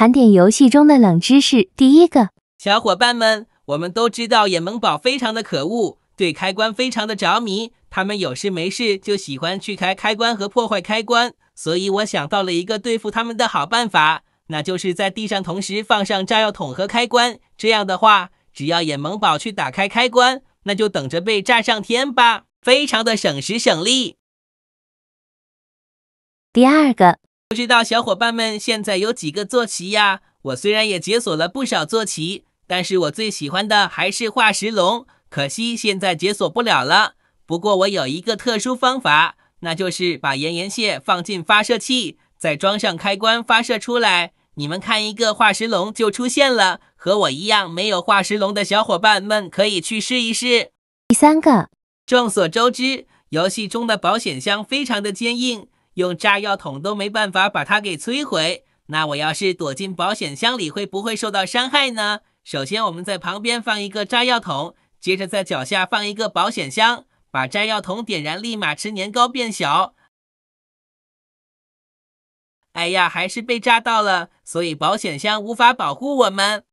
盘点游戏中的冷知识，第一个，小伙伴们，我们都知道眼萌宝非常的可恶，对开关非常的着迷，他们有事没事就喜欢去开开关和破坏开关，所以我想到了一个对付他们的好办法，那就是在地上同时放上炸药桶和开关，这样的话，只要眼萌宝去打开开关，那就等着被炸上天吧，非常的省时省力。第二个。不知道小伙伴们现在有几个坐骑呀？我虽然也解锁了不少坐骑，但是我最喜欢的还是化石龙，可惜现在解锁不了了。不过我有一个特殊方法，那就是把岩岩蟹放进发射器，再装上开关发射出来。你们看，一个化石龙就出现了。和我一样没有化石龙的小伙伴们可以去试一试。第三个，众所周知，游戏中的保险箱非常的坚硬。用炸药桶都没办法把它给摧毁。那我要是躲进保险箱里，会不会受到伤害呢？首先，我们在旁边放一个炸药桶，接着在脚下放一个保险箱，把炸药桶点燃，立马吃年糕变小。哎呀，还是被炸到了，所以保险箱无法保护我们。